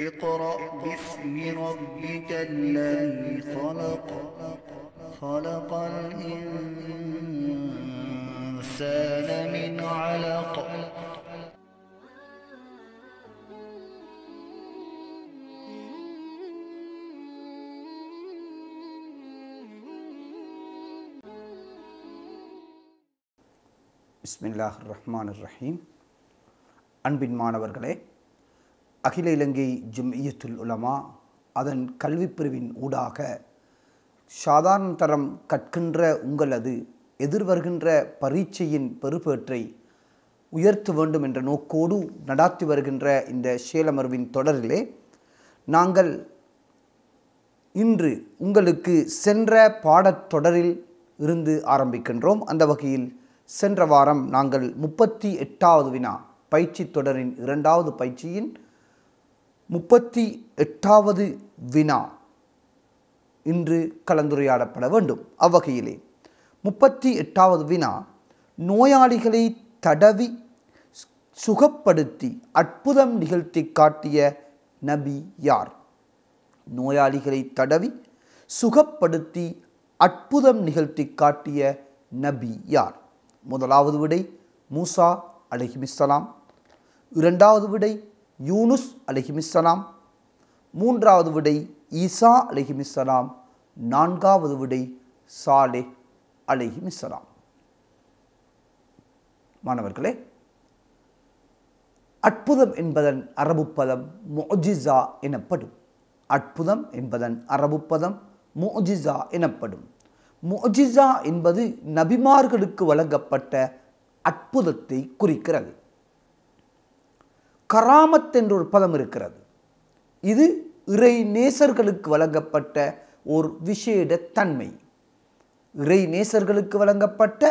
اقرأ باسم ربك الذي خلق خلق الإنسان من علق بسم الله الرحمن الرحيم أنبين مانا برقلي அகில இலங்கை ஜும்இயத்துல் உலமா அதன் கல்விப்பிரிவின் ஊடாக சாதாரண தரம் கற்கின்ற உங்களது எதிர்வருகின்ற பரீட்சையின் பெறுபேற்றை உயர்த்த வேண்டும் என்ற நோக்கோடு நடாத்தி வருகின்ற இந்த சேலமர்வின் தொடரிலே நாங்கள் இன்று உங்களுக்கு சென்ற பாடத்தொடரில் இருந்து ஆரம்பிக்கின்றோம் அந்த வகையில் சென்ற வாரம் நாங்கள் முப்பத்தி எட்டாவது வினா பயிற்சி தொடரின் இரண்டாவது பயிற்சியின் முப்பத்தி எட்டாவது வினா இன்று கலந்துரையாடப்பட வேண்டும் அவ்வகையிலே முப்பத்தி எட்டாவது வினா நோயாளிகளை தடவி சுகப்படுத்தி அற்புதம் நிகழ்த்தி காட்டிய நபி யார் நோயாளிகளை தடவி சுகப்படுத்தி அற்புதம் நிகழ்த்தி காட்டிய நபி யார் முதலாவது விடை மூசா அலஹிமிஸ்லாம் இரண்டாவது விடை யூனுஸ் அலிஹிமிஸ்லாம் மூன்றாவது விடை ஈசா அலிஹிமிஸ்லாம் நான்காவது விடை சாலே அலிஹிமிஸ்லாம் மாணவர்களே அற்புதம் என்பதன் அரபு பதம் மொஜிசா எனப்படும் அற்புதம் என்பதன் அரபு பதம் மொஜிசா எனப்படும் மொஜிசா என்பது நபிமார்களுக்கு வழங்கப்பட்ட அற்புதத்தை குறிக்கிறது கராமத் என்ற ஒரு பதம் இருக்கிறது இது இறை நேசர்களுக்கு வழங்கப்பட்ட ஒரு விஷேட தன்மை இறை நேசர்களுக்கு வழங்கப்பட்ட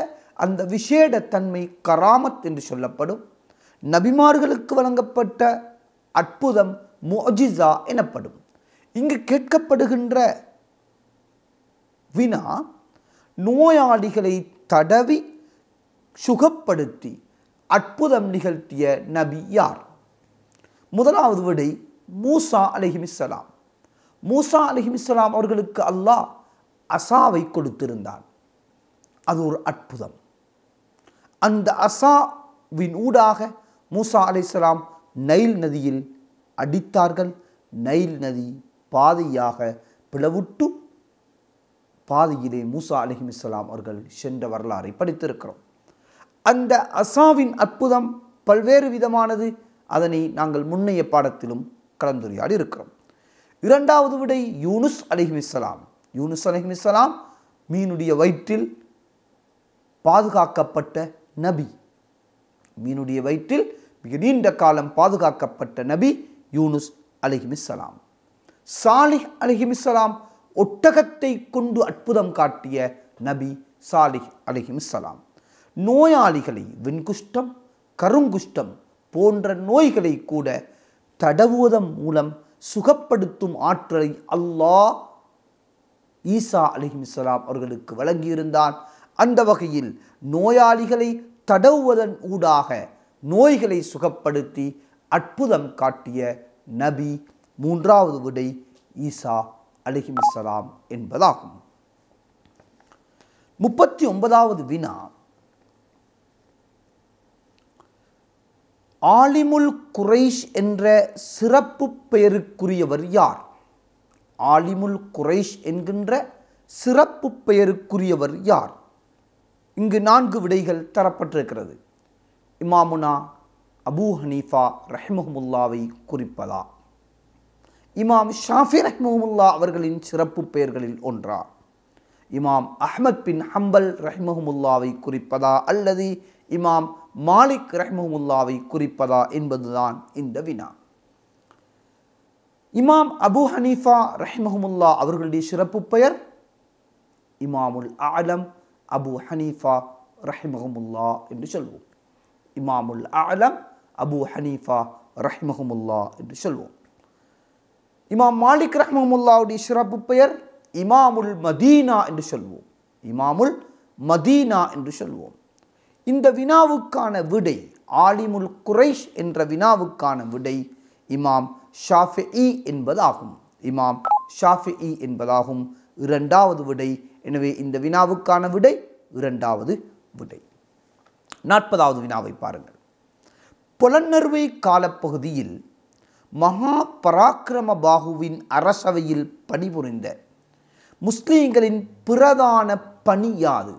அந்த விஷேட தன்மை கராமத் என்று சொல்லப்படும் நபிமார்களுக்கு வழங்கப்பட்ட அற்புதம் மோஜிசா எனப்படும் இங்கு கேட்கப்படுகின்ற வினா நோயாளிகளை தடவி சுகப்படுத்தி அற்புதம் நிகழ்த்திய நபி யார் முதலாவது விடை மூசா அலிஹிமிஸ்லாம் மூசா அலிஹிமிஸ்லாம் அவர்களுக்கு அல்லாஹ் அசாவை கொடுத்திருந்தான் அது ஒரு அற்புதம் அந்த அசாவின் ஊடாக மூசா அலிஸ்லாம் நைல் நதியில் அடித்தார்கள் நைல் நதி பாதையாக பிளவுட்டு பாதையிலே மூசா அலிஹிமிஸ்லாம் அவர்கள் சென்ற வரலாறை படித்திருக்கிறோம் அந்த அசாவின் அற்புதம் பல்வேறு விதமானது அதனை நாங்கள் முன்னைய பாடத்திலும் கலந்துரையாடி இருக்கிறோம் இரண்டாவது விடை யூனுஸ் அலிஹிமிஸ்லாம் யூனுஸ் அலிஹிமிஸ்லாம் மீனுடைய வயிற்றில் பாதுகாக்கப்பட்ட நபி மீனுடைய வயிற்றில் மிக நீண்ட காலம் பாதுகாக்கப்பட்ட நபி யூனுஸ் அலிஹிமிஸ்லாம் சாலிஹ் அலிஹிமிஸ்லாம் ஒட்டகத்தை கொண்டு அற்புதம் காட்டிய நபி சாலிஹ் அலிஹிமிஸ்லாம் நோயாளிகளை வெண்குஷ்டம் கருங்குஷ்டம் போன்ற நோய்களை கூட தடவுவதன் மூலம் சுகப்படுத்தும் ஆற்றலை அல்லாஹ் ஈசா அலிஹிஸ்லாம் அவர்களுக்கு வழங்கியிருந்தான் அந்த வகையில் நோயாளிகளை தடவுவதன் ஊடாக நோய்களை சுகப்படுத்தி அற்புதம் காட்டிய நபி மூன்றாவது விடை ஈசா அலிஹிமிஸ்லாம் என்பதாகும் முப்பத்தி ஒன்பதாவது வினா ஆலிமுல் குரைஷ் என்ற சிறப்பு பெயருக்குரியவர் யார் ஆலிமுல் குரைஷ் என்கின்ற சிறப்பு பெயருக்குரியவர் யார் இங்கு நான்கு விடைகள் தரப்பட்டிருக்கிறது இமாமுனா அபூ ஹனீஃபா ரஹ்மஹமுல்லாவை குறிப்பதா இமாம் ஷாஃபி ரஹ்மஹமுல்லா அவர்களின் சிறப்பு பெயர்களில் ஒன்றா இமாம் அஹ்மத் பின் ஹம்பல் ரஹ்மஹமுல்லாவை குறிப்பதா அல்லது இமாம் மாலிக் ரஹ்மமுல்லாவை குறிப்பதா என்பதுதான் இந்த வினா இமாம் அபு ஹனீஃபா ரஹ்மஹமுல்லா அவர்களுடைய சிறப்பு பெயர் இமாமுல் ஆலம் அபு ஹனீஃபா ரஹ்மஹமுல்லா என்று சொல்வோம் இமாமுல் ஆலம் அபு ஹனீஃபா ரஹ்மஹமுல்லா என்று சொல்வோம் இமாம் மாலிக் ரஹ்மஹமுல்லாவுடைய சிறப்பு பெயர் இமாமுல் மதீனா என்று சொல்வோம் இமாமுல் மதீனா என்று சொல்வோம் இந்த வினாவுக்கான விடை ஆலிமுல் குரைஷ் என்ற வினாவுக்கான விடை இமாம் ஷாஃபி என்பதாகும் இமாம் ஷாஃபி என்பதாகும் இரண்டாவது விடை எனவே இந்த வினாவுக்கான விடை இரண்டாவது விடை நாற்பதாவது வினாவை பாருங்கள் புலநர்வை காலப்பகுதியில் மகா பராக்கிரம பாகுவின் அரசவையில் பணிபுரிந்த முஸ்லீம்களின் பிரதான பணி யாது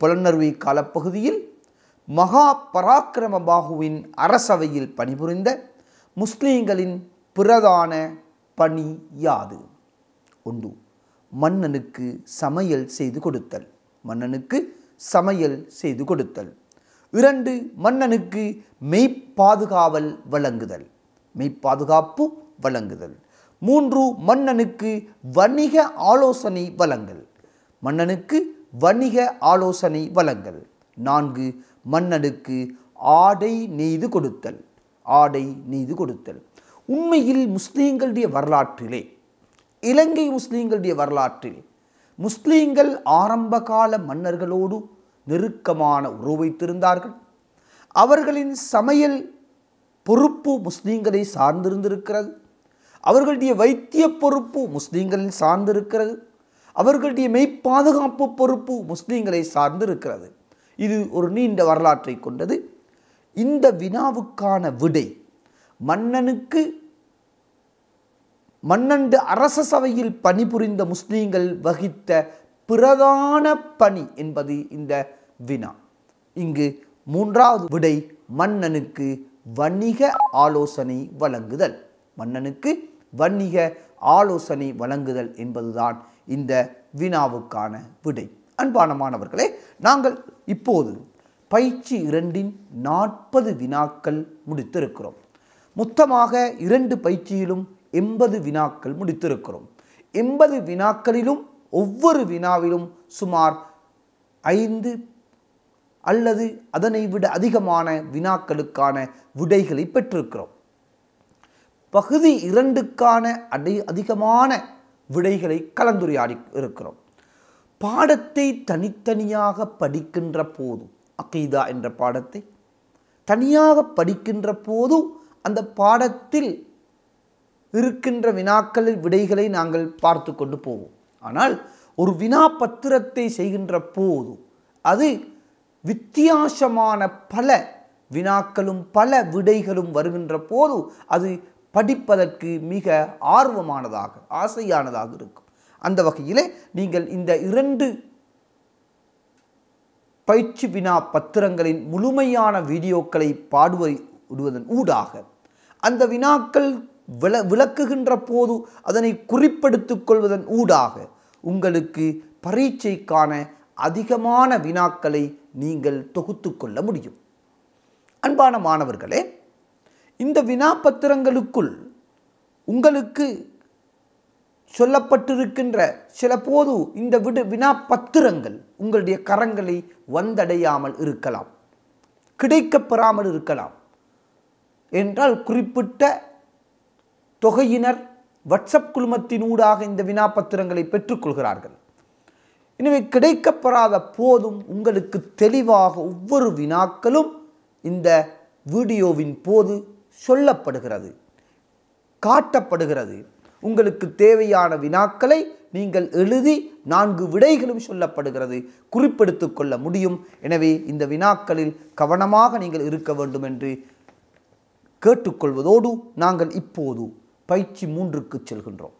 புலனறுவை காலப்பகுதியில் மகா பராக்கிரம பாகுவின் அரசவையில் பணிபுரிந்த முஸ்லீம்களின் பிரதான பணி யாது ஒன்று மன்னனுக்கு சமையல் செய்து கொடுத்தல் மன்னனுக்கு சமையல் செய்து கொடுத்தல் இரண்டு மன்னனுக்கு மெய்ப்பாதுகாவல் வழங்குதல் மெய்ப்பாதுகாப்பு வழங்குதல் மூன்று மன்னனுக்கு வணிக ஆலோசனை வழங்கல் மன்னனுக்கு வணிக ஆலோசனை வழங்கல் நான்கு மன்னனுக்கு ஆடை நெய்து கொடுத்தல் ஆடை நெய்து கொடுத்தல் உண்மையில் முஸ்லீம்களுடைய வரலாற்றிலே இலங்கை முஸ்லீம்களுடைய வரலாற்றில் முஸ்லீம்கள் ஆரம்பகால மன்னர்களோடு நெருக்கமான உறவு வைத்திருந்தார்கள் அவர்களின் சமையல் பொறுப்பு முஸ்லீம்களை சார்ந்திருந்திருக்கிறது அவர்களுடைய வைத்திய பொறுப்பு முஸ்லீம்களில் சார்ந்திருக்கிறது அவர்களுடைய மெய்ப்பாதுகாப்பு பொறுப்பு முஸ்லீம்களை சார்ந்து இருக்கிறது இது ஒரு நீண்ட வரலாற்றை கொண்டது இந்த வினாவுக்கான விடை மன்னனுக்கு மன்னண்டு அரச சபையில் பணிபுரிந்த முஸ்லீம்கள் வகித்த பிரதான பணி என்பது இந்த வினா இங்கு மூன்றாவது விடை மன்னனுக்கு வணிக ஆலோசனை வழங்குதல் மன்னனுக்கு வணிக ஆலோசனை வழங்குதல் என்பதுதான் இந்த வினாவுக்கான விடை அன்பான மாணவர்களே நாங்கள் இப்போது பயிற்சி இரண்டின் நாற்பது வினாக்கள் முடித்திருக்கிறோம் மொத்தமாக இரண்டு பயிற்சியிலும் எண்பது வினாக்கள் முடித்திருக்கிறோம் எண்பது வினாக்களிலும் ஒவ்வொரு வினாவிலும் சுமார் ஐந்து அல்லது அதனை விட அதிகமான வினாக்களுக்கான விடைகளை பெற்றிருக்கிறோம் பகுதி இரண்டுக்கான அதிகமான விடைகளை கலந்துரையாடி இருக்கிறோம் பாடத்தை தனித்தனியாக படிக்கின்ற போது அகீதா என்ற பாடத்தை தனியாக படிக்கின்ற போது அந்த பாடத்தில் இருக்கின்ற வினாக்களில் விடைகளை நாங்கள் பார்த்து கொண்டு போவோம் ஆனால் ஒரு வினா பத்திரத்தை செய்கின்ற போது அது வித்தியாசமான பல வினாக்களும் பல விடைகளும் வருகின்ற போது அது படிப்பதற்கு மிக ஆர்வமானதாக ஆசையானதாக இருக்கும் அந்த வகையில் நீங்கள் இந்த இரண்டு பயிற்சி வினா பத்திரங்களின் முழுமையான வீடியோக்களை பாடுவதை விடுவதன் ஊடாக அந்த வினாக்கள் விள விளக்குகின்ற போது அதனை குறிப்பெடுத்து கொள்வதன் ஊடாக உங்களுக்கு பரீட்சைக்கான அதிகமான வினாக்களை நீங்கள் தொகுத்து கொள்ள முடியும் அன்பான மாணவர்களே இந்த வினாபத்திரங்களுக்குள் உங்களுக்கு சொல்லப்பட்டிருக்கின்ற சில போது இந்த விடு பத்திரங்கள் உங்களுடைய கரங்களை வந்தடையாமல் இருக்கலாம் கிடைக்கப்பெறாமல் இருக்கலாம் என்றால் குறிப்பிட்ட தொகையினர் வாட்ஸ்அப் குழுமத்தினூடாக இந்த வினாபத்திரங்களை பெற்றுக்கொள்கிறார்கள் எனவே கிடைக்கப்பெறாத போதும் உங்களுக்கு தெளிவாக ஒவ்வொரு வினாக்களும் இந்த வீடியோவின் போது சொல்லப்படுகிறது காட்டப்படுகிறது உங்களுக்கு தேவையான வினாக்களை நீங்கள் எழுதி நான்கு விடைகளும் சொல்லப்படுகிறது குறிப்பெடுத்து கொள்ள முடியும் எனவே இந்த வினாக்களில் கவனமாக நீங்கள் இருக்க வேண்டும் என்று கேட்டுக்கொள்வதோடு நாங்கள் இப்போது பயிற்சி மூன்றுக்கு செல்கின்றோம்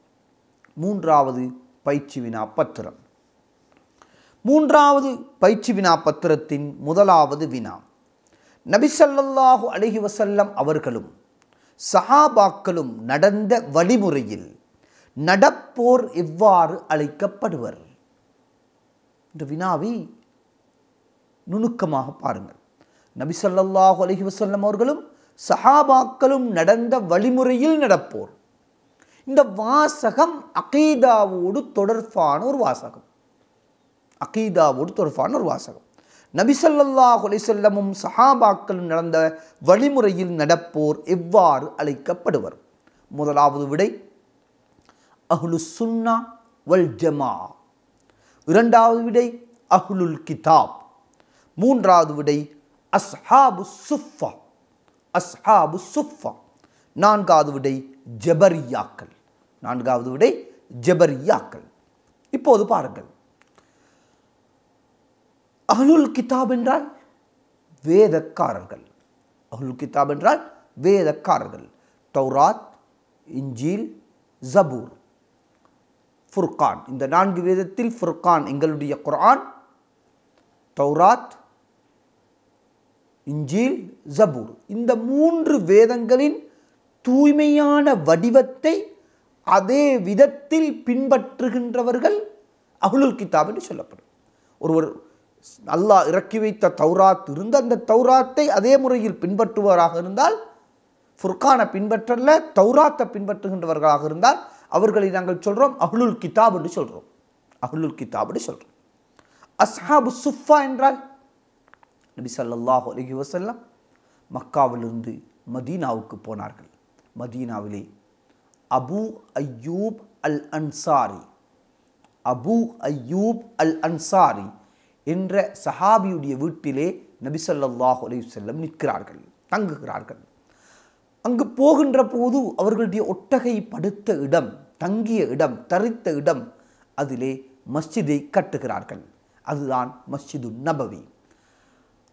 மூன்றாவது பயிற்சி வினா பத்திரம் மூன்றாவது பயிற்சி வினா பத்திரத்தின் முதலாவது வினா நபிசல்லாஹு அலிஹி வசல்லம் அவர்களும் சஹாபாக்களும் நடந்த வழிமுறையில் நடப்போர் எவ்வாறு அழைக்கப்படுவர் இந்த வினாவி நுணுக்கமாக பாருங்கள் நபிசல்லாஹு அலஹி வசல்லம் அவர்களும் சஹாபாக்களும் நடந்த வழிமுறையில் நடப்போர் இந்த வாசகம் அகீதாவோடு தொடர்பான ஒரு வாசகம் அகீதாவோடு தொடர்பான ஒரு வாசகம் நபிசல்லா கொலைசல்லமும் சஹாபாக்களும் நடந்த வழிமுறையில் நடப்போர் எவ்வாறு அழைக்கப்படுவர் முதலாவது விடை அஹ்லு சுன்னா வல் ஜமா இரண்டாவது விடை அஹ்லுல் கிதாப் மூன்றாவது விடை அஸ்ஹாபு சுஃபா அஸ்ஹாபு சுஃபா நான்காவது விடை ஜபரியாக்கள் நான்காவது விடை ஜபரியாக்கள் இப்போது பாருங்கள் அகலுல் கிதாப் என்றால் வேதக்காரர்கள் அகலுல் கிதாப் என்றால் வேதக்காரர்கள் தௌராத் இஞ்சில் ஜபூர் ஃபுர்கான் இந்த நான்கு வேதத்தில் ஃபுர்கான் எங்களுடைய குரான் தௌராத் இஞ்சில் ஜபூர் இந்த மூன்று வேதங்களின் தூய்மையான வடிவத்தை அதே விதத்தில் பின்பற்றுகின்றவர்கள் அகுலுல் கிதாப் என்று சொல்லப்படும் ஒருவர் அல்லாஹ் இறக்கி வைத்த தௌராத் இருந்து அந்த தௌராத்தை அதே முறையில் பின்பற்றுபவராக இருந்தால் ஃபுர்கானை பின்பற்றல தௌராத்தை பின்பற்றுகின்றவர்களாக இருந்தால் அவர்களை நாங்கள் சொல்கிறோம் அகுலுல் கிதாப் என்று சொல்கிறோம் அகுலுல் கிதாப் என்று சொல்கிறோம் அஸ்ஹாபு சுஃபா என்றால் நபி சல்லாஹ் அலிஹி வசல்லாம் மக்காவிலிருந்து மதீனாவுக்கு போனார்கள் மதீனாவிலே அபு ஐயூப் அல் அன்சாரி அபு ஐயூப் அல் அன்சாரி என்ற சஹாபியுடைய வீட்டிலே நபிசல்லாஹ் அலி செல்லம் நிற்கிறார்கள் தங்குகிறார்கள் அங்கு போகின்ற போது அவர்களுடைய ஒட்டகை படுத்த இடம் தங்கிய இடம் தரித்த இடம் அதிலே மஸ்ஜிதை கட்டுகிறார்கள் அதுதான் மஸ்ஜிது நபவி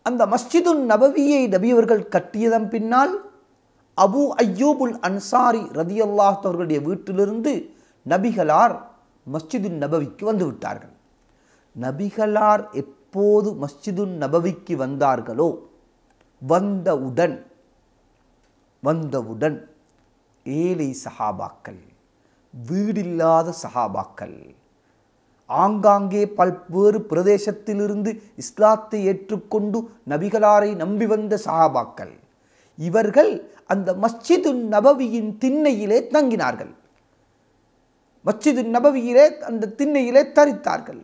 அந்த மஸ்ஜிது நபவியை நபியவர்கள் கட்டியதன் பின்னால் அபு ஐயூபுல் அன்சாரி ரதியல்லாஹ் அவர்களுடைய வீட்டிலிருந்து நபிகளார் மஸ்ஜிது நபவிக்கு வந்துவிட்டார்கள் நபிகளார் எப்போது மஸ்ஜிதுன் நபவிக்கு வந்தார்களோ வந்தவுடன் வந்தவுடன் ஏழை சஹாபாக்கள் வீடில்லாத சஹாபாக்கள் ஆங்காங்கே பல்வேறு பிரதேசத்திலிருந்து இஸ்லாத்தை ஏற்றுக்கொண்டு நபிகளாரை நம்பி வந்த சஹாபாக்கள் இவர்கள் அந்த மஸ்ஜிது நபவியின் திண்ணையிலே தங்கினார்கள் மஸ்ஜிது நபவியிலே அந்த திண்ணையிலே தரித்தார்கள்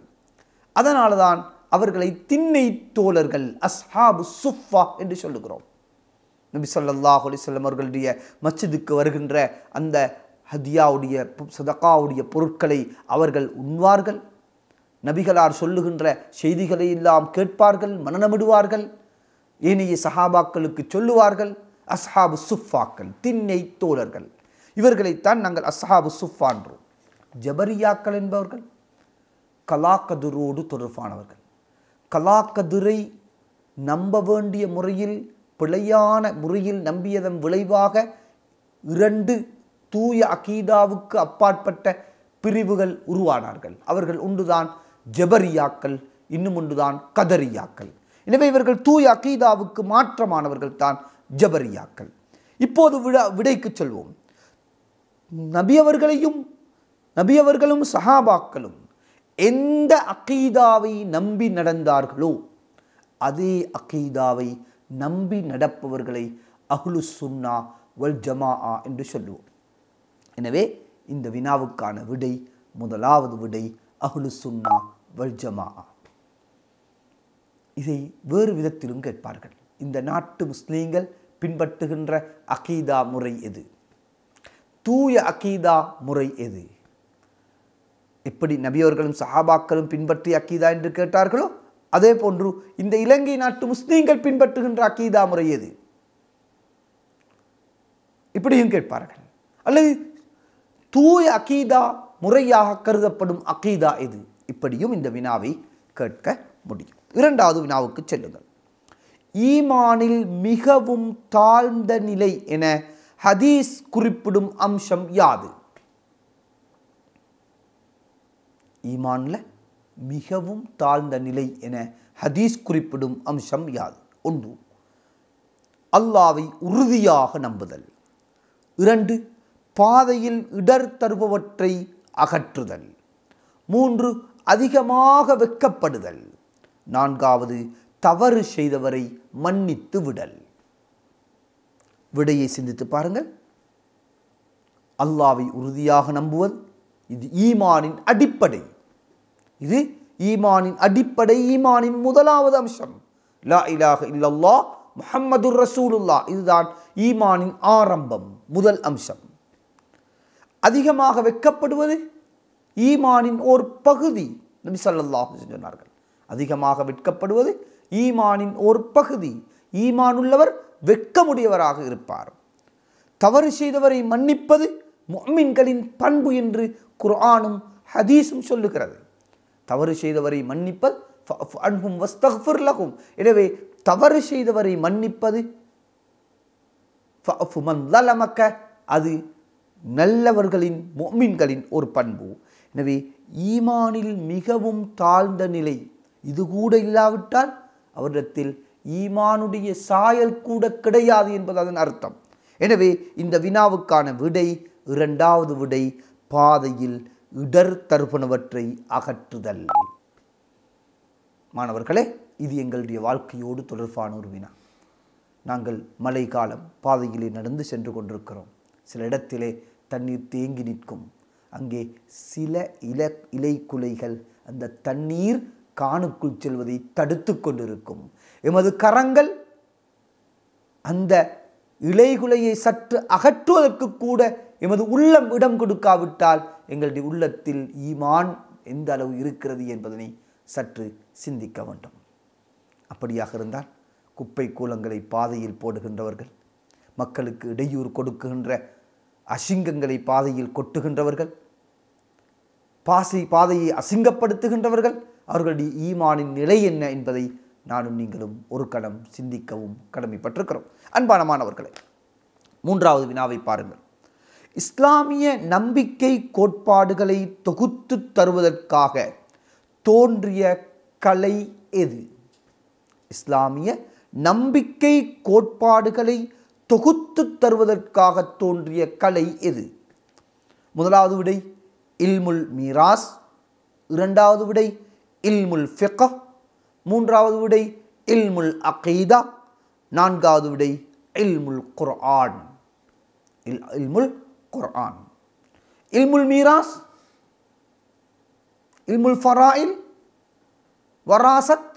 அதனால தான் அவர்களை திண்ணை தோழர்கள் அஸ்ஹாபு சுஃபா என்று சொல்லுகிறோம் நபி சொல்லாஹ் அலிசல்லம் அவர்களுடைய மச்சிதுக்கு வருகின்ற அந்த ஹதியாவுடைய சதக்காவுடைய பொருட்களை அவர்கள் உண்வார்கள் நபிகளார் சொல்லுகின்ற செய்திகளை எல்லாம் கேட்பார்கள் மனநமிடுவார்கள் ஏனைய சஹாபாக்களுக்கு சொல்லுவார்கள் அஸ்ஹாபு சுஃபாக்கள் திண்ணை தோழர்கள் இவர்களைத்தான் நாங்கள் அஸ்ஹாபு சுஃபான்றோம் ஜபரியாக்கள் என்பவர்கள் கலாக்கதிரோடு தொடர்பானவர்கள் கலாக்கதிரை நம்ப வேண்டிய முறையில் பிழையான முறையில் நம்பியதன் விளைவாக இரண்டு தூய அகீதாவுக்கு அப்பாற்பட்ட பிரிவுகள் உருவானார்கள் அவர்கள் உண்டுதான் ஜபரியாக்கள் இன்னும் உண்டுதான் கதரியாக்கள் எனவே இவர்கள் தூய அகீதாவுக்கு மாற்றமானவர்கள் தான் ஜபரியாக்கள் இப்போது விடா விடைக்கு செல்வோம் நபியவர்களையும் நபியவர்களும் சஹாபாக்களும் எந்த அக்கீதாவை நம்பி நடந்தார்களோ அதே அக்கீதாவை நம்பி நடப்பவர்களை அகுலு சுன்னா வல் ஜமா ஆ என்று சொல்லுவோம் எனவே இந்த வினாவுக்கான விடை முதலாவது விடை அகுலு சுன்னா வல் ஜமா ஆ இதை வேறு விதத்திலும் கேட்பார்கள் இந்த நாட்டு முஸ்லீம்கள் பின்பற்றுகின்ற அகீதா முறை எது தூய அகீதா முறை எது எப்படி நபியோர்களும் சஹாபாக்களும் பின்பற்றிய அக்கீதா என்று கேட்டார்களோ அதே போன்று இந்த இலங்கை நாட்டு முஸ்லீம்கள் பின்பற்றுகின்ற அக்கீதா முறை எது இப்படியும் கேட்பார்கள் அல்லது தூய அக்கீதா முறையாக கருதப்படும் அக்கீதா எது இப்படியும் இந்த வினாவை கேட்க முடியும் இரண்டாவது வினாவுக்கு செல்லுங்கள் ஈமானில் மிகவும் தாழ்ந்த நிலை என ஹதீஸ் குறிப்பிடும் அம்சம் யாது ஈமானில் மிகவும் தாழ்ந்த நிலை என ஹதீஸ் குறிப்பிடும் அம்சம் யாது ஒன்று அல்லாவை உறுதியாக நம்புதல் இரண்டு பாதையில் இடர் தருபவற்றை அகற்றுதல் மூன்று அதிகமாக வெக்கப்படுதல் நான்காவது தவறு செய்தவரை மன்னித்து விடல் விடையை சிந்தித்து பாருங்கள் அல்லாவை உறுதியாக நம்புவது இது ஈமானின் அடிப்படை இது ஈமானின் அடிப்படை ஈமானின் முதலாவது அம்சம் லா இலாக இல்லல்லா முஹம்மது ரசூலுல்லா இதுதான் ஈமானின் ஆரம்பம் முதல் அம்சம் அதிகமாக வெட்கப்படுவது ஈமானின் ஓர் பகுதி நபி சல்லாஹ் சொன்னார்கள் அதிகமாக வெட்கப்படுவது ஈமானின் ஓர் பகுதி ஈமான் உள்ளவர் வெட்கமுடையவராக இருப்பார் தவறு செய்தவரை மன்னிப்பது மொம்மின்களின் பண்பு என்று குர்ஆனும் ஹதீஸும் சொல்லுகிறது தவறு செய்தவரை மன்னிப்பது அன்பும் வஸ்தஃபுர் லகும் எனவே தவறு செய்தவரை மன்னிப்பது லலமக்க அது நல்லவர்களின் மொமின்களின் ஒரு பண்பு எனவே ஈமானில் மிகவும் தாழ்ந்த நிலை இது கூட இல்லாவிட்டால் அவரிடத்தில் ஈமானுடைய சாயல் கூட கிடையாது என்பது அதன் அர்த்தம் எனவே இந்த வினாவுக்கான விடை இரண்டாவது விடை பாதையில் இடர் தருபனவற்றை அகற்றுதல் மாணவர்களே இது எங்களுடைய வாழ்க்கையோடு தொடர்பான ஒரு வினா நாங்கள் மழை காலம் பாதையிலே நடந்து சென்று கொண்டிருக்கிறோம் சில இடத்திலே தண்ணீர் தேங்கி நிற்கும் அங்கே சில இல இலை குலைகள் அந்த தண்ணீர் காணுக்குள் செல்வதை தடுத்து கொண்டிருக்கும் எமது கரங்கள் அந்த இலைகுலையை சற்று அகற்றுவதற்கு கூட எமது உள்ளம் இடம் கொடுக்காவிட்டால் எங்களுடைய உள்ளத்தில் ஈமான் எந்த அளவு இருக்கிறது என்பதனை சற்று சிந்திக்க வேண்டும் அப்படியாக இருந்தால் குப்பை கூலங்களை பாதையில் போடுகின்றவர்கள் மக்களுக்கு இடையூறு கொடுக்குகின்ற அசிங்கங்களை பாதையில் கொட்டுகின்றவர்கள் பாசை பாதையை அசிங்கப்படுத்துகின்றவர்கள் அவர்களுடைய ஈமானின் நிலை என்ன என்பதை நானும் நீங்களும் ஒரு கணம் சிந்திக்கவும் கடமைப்பட்டிருக்கிறோம் அன்பான மாணவர்களை மூன்றாவது வினாவை பாருங்கள் இஸ்லாமிய நம்பிக்கை கோட்பாடுகளை தொகுத்து தருவதற்காக தோன்றிய கலை எது இஸ்லாமிய நம்பிக்கை கோட்பாடுகளை தொகுத்து தருவதற்காக தோன்றிய கலை எது முதலாவது விடை இல்முல் மீராஸ் இரண்டாவது விடை இல்முல் ஃபிக மூன்றாவது விடை இல்முல் அகைதா நான்காவது விடை இல்முல் குர்ஆன் இல் இல்முல் Quran. Ilmu miras, ilmu farail, வராசத்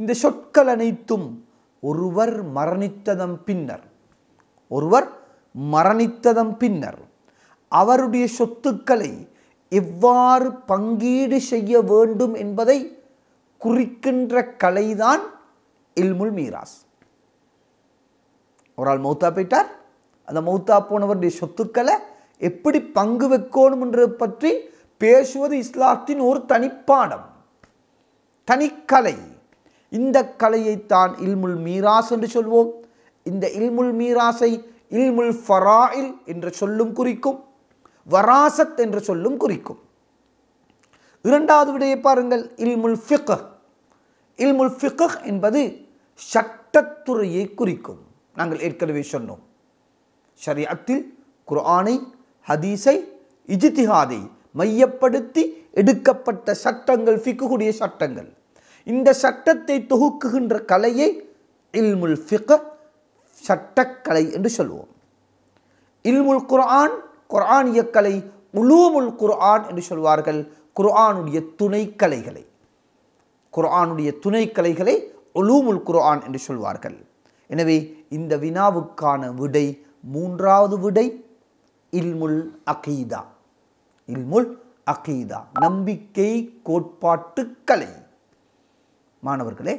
இந்த சொற்கள் அனைத்தும் ஒருவர் மரணித்ததன் பின்னர் ஒருவர் மரணித்ததன் பின்னர் அவருடைய சொத்துக்களை எவ்வாறு பங்கீடு செய்ய வேண்டும் என்பதை குறிக்கின்ற கலைதான் இல்முல் மீராஸ் ஒரு ஆள் மௌத்தா போயிட்டார் அந்த மௌத்தா போனவருடைய சொத்துக்களை எப்படி பங்கு வைக்கணும்ன்றது பற்றி பேசுவது இஸ்லாத்தின் ஒரு தனிப்பாடம் தனிக்கலை இந்த கலையைத்தான் இல்முல் மீராஸ் என்று சொல்வோம் இந்த இல்முல் மீராஸை இல்முல் ஃபராயில் என்ற சொல்லும் குறிக்கும் வராசத் என்ற சொல்லும் குறிக்கும் இரண்டாவது விடையை பாருங்கள் இல்முல் ஃபிக் இல்முல் ஃபிக் என்பது சட்டத்துறையை குறிக்கும் நாங்கள் ஏற்கனவே சொன்னோம் சரியத்தில் குர்ஆனை ஹதீஸை இஜித்திஹாதை மையப்படுத்தி எடுக்கப்பட்ட சட்டங்கள் ஃபிக்குடைய சட்டங்கள் இந்த சட்டத்தை தொகுக்குகின்ற கலையை இல்முல் ஃபிக சட்டக்கலை என்று சொல்வோம் இல்முல் குர்ஆன் குர்ஆனிய கலை உலூமுல் குர்ஆன் என்று சொல்வார்கள் குர்ஆனுடைய துணை கலைகளை குர்ஆனுடைய துணைக்கலைகளை கலைகளை உலூமுல் குர்ஆன் என்று சொல்வார்கள் எனவே இந்த வினாவுக்கான விடை மூன்றாவது விடை இல்முல் அகீதா இல்முல் அகீதா நம்பிக்கை கோட்பாட்டு கலை மாணவர்களே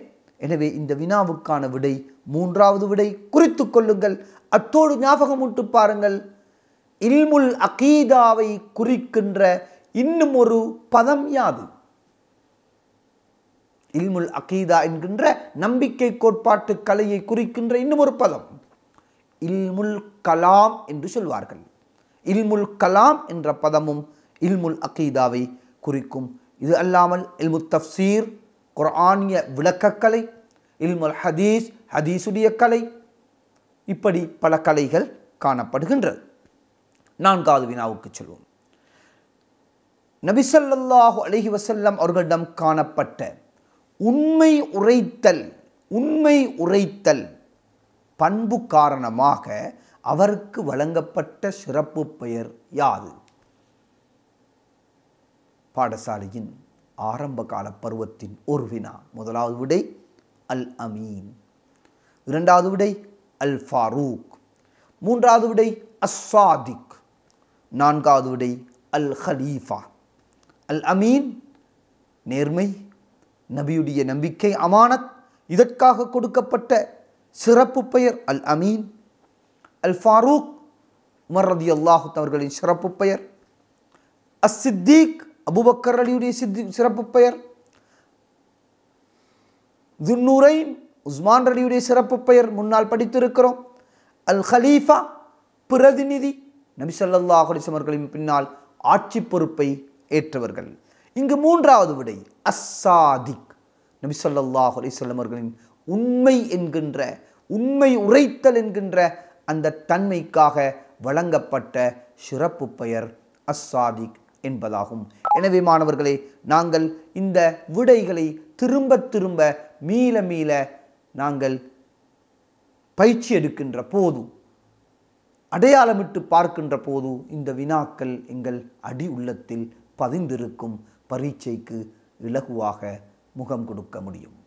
எனவே இந்த வினாவுக்கான விடை மூன்றாவது விடை குறித்து கொள்ளுங்கள் அத்தோடு ஞாபகமூட்டு பாருங்கள் இல்முல் அகீதாவை குறிக்கின்ற இன்னும் ஒரு பதம் யாது இல்முல் அகீதா என்கின்ற நம்பிக்கை கோட்பாட்டு கலையை குறிக்கின்ற இன்னும் ஒரு பதம் இல்முல் கலாம் என்று சொல்வார்கள் இல்முல் கலாம் என்ற பதமும் இல்முல் அகீதாவை குறிக்கும் இது அல்லாமல் இல்மு தஃசீர் குரானிய விளக்கக்கலை இல்முல் ஹதீஸ் ஹதீசுடைய கலை இப்படி பல கலைகள் காணப்படுகின்றது நான்காவது வினாவுக்கு செல்வோம் நபிசல்லாஹு அலஹி வசல்லம் அவர்களிடம் காணப்பட்ட உண்மை உரைத்தல் உண்மை உரைத்தல் பண்பு காரணமாக அவருக்கு வழங்கப்பட்ட சிறப்பு பெயர் யாது பாடசாலையின் ஆரம்ப கால பருவத்தின் ஒரு வினா முதலாவது விடை அல் அமீன் இரண்டாவது விடை அல் ஃபாரூக் மூன்றாவது விடை அஸ்வாதிக் நான்காவது விடை அல் ஹலீஃபா அல் அமீன் நேர்மை நபியுடைய நம்பிக்கை அமானத் இதற்காக கொடுக்கப்பட்ட சிறப்பு பெயர் Al Amin Al Farooq Umar ரதி அல்லாஹூத் அவர்களின் சிறப்பு பெயர் அஸ் சித்திக் அபுபக்கர் அலியுடைய சித்தி சிறப்பு பெயர் துன்னூரைன் உஸ்மான் அலியுடைய சிறப்பு பெயர் முன்னால் படித்திருக்கிறோம் அல் ஹலீஃபா பிரதிநிதி நபி சல்லாஹ் அவர்களின் பின்னால் ஆட்சி பொறுப்பை ஏற்றவர்கள் இங்கு மூன்றாவது விடை அஸ்ஸாதிக் நபி சொல்லாஹ் உண்மை என்கின்ற உண்மை உரைத்தல் என்கின்ற அந்த தன்மைக்காக வழங்கப்பட்ட சிறப்பு பெயர் அஸ்ஸாதிக் என்பதாகும் எனவே மாணவர்களே நாங்கள் இந்த விடைகளை திரும்ப திரும்ப மீள மீள நாங்கள் பயிற்சி எடுக்கின்ற போது அடையாளமிட்டு பார்க்கின்ற போது இந்த வினாக்கள் எங்கள் அடி உள்ளத்தில் பதிந்திருக்கும் பரீட்சைக்கு இலகுவாக முகம் கொடுக்க முடியும்